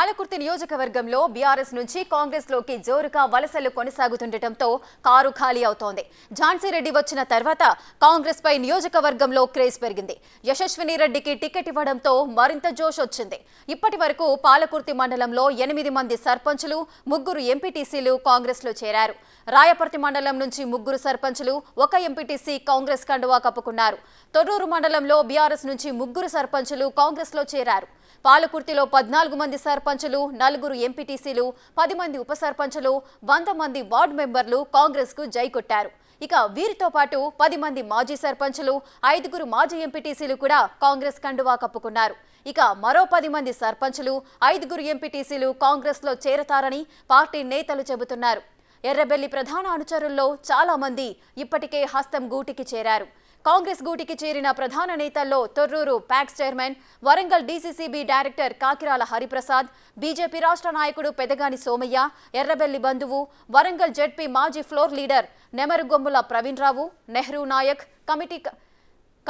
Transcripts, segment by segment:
పాలకుర్తి నియోజకవర్గంలో బీఆర్ఎస్ నుంచి కాంగ్రెస్ లోకి జోరుగా వలసలు కొనసాగుతుండటంతో కారు ఖాళీ అవుతోంది ఝాన్సీరెడ్డి వచ్చిన తర్వాత కాంగ్రెస్ పై నియోజకవర్గంలో క్రేజ్ పెరిగింది యశస్విని రెడ్డికి టికెట్ ఇవ్వడంతో మరింత జోష్ వచ్చింది ఇప్పటి పాలకుర్తి మండలంలో ఎనిమిది మంది సర్పంచులు ముగ్గురు ఎంపీటీసీలు కాంగ్రెస్ లో చేరారు రాయపర్తి మండలం నుంచి ముగ్గురు సర్పంచులు ఒక ఎంపీటీసీ కాంగ్రెస్ కండువా కప్పుకున్నారు తొర్రూరు మండలంలో బీఆర్ఎస్ నుంచి ముగ్గురు సర్పంచులు కాంగ్రెస్ లో చేరారు పాలకుర్తిలో పద్నాలుగు మంది సర్పంచులు నలుగురు ఎంపీటీసీలు పది మంది ఉప సర్పంచులు వంద మంది వార్డు మెంబర్లు కాంగ్రెస్కు జై కొట్టారు ఇక వీరితో పాటు పది మంది మాజీ సర్పంచులు ఐదుగురు మాజీ ఎంపీటీసీలు కూడా కాంగ్రెస్ కండువా కప్పుకున్నారు ఇక మరో పది మంది సర్పంచులు ఐదుగురు ఎంపీటీసీలు కాంగ్రెస్లో చేరతారని పార్టీ నేతలు చెబుతున్నారు ఎర్రబెల్లి ప్రధాన అనుచరుల్లో చాలామంది ఇప్పటికే హస్తం గూటికి చేరారు కాంగ్రెస్ గూటికి చేరిన ప్రధాన నేతల్లో Thorrur PACS chairman Warangal DCCB director Kakirala Hariprasad BJP రాష్ట్ర నాయకుడు పెదగాని సోమయ్య ఎర్రబెల్లి బంధువు వరంగల్ జెడ్పీ మాజీ floor leader Nemarugommula Praveen Rao Nehru Naik committee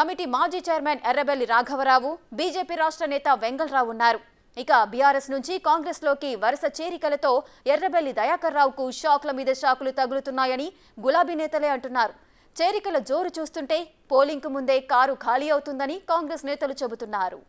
committee మాజీ చైర్మన్ ఎర్రబెల్లి రాఘవరావు బీజేపీ రాష్ట్ర నేత వెంగళరావు ఉన్నారు ఇక బీఆర్ఎస్ నుంచి కాంగ్రెస్లోకి వరుస చేరికలతో ఎర్రబెల్లి దయాకర్ రావుకు షాక్ల మీద షాకులు తగులుతున్నాయని గులాబీ నేతలే అంటున్నారు చేరికల జోరు చూస్తుంటే పోలింగ్కు ముందే కారు ఖాళీ అవుతుందని కాంగ్రెస్ నేతలు చెబుతున్నారు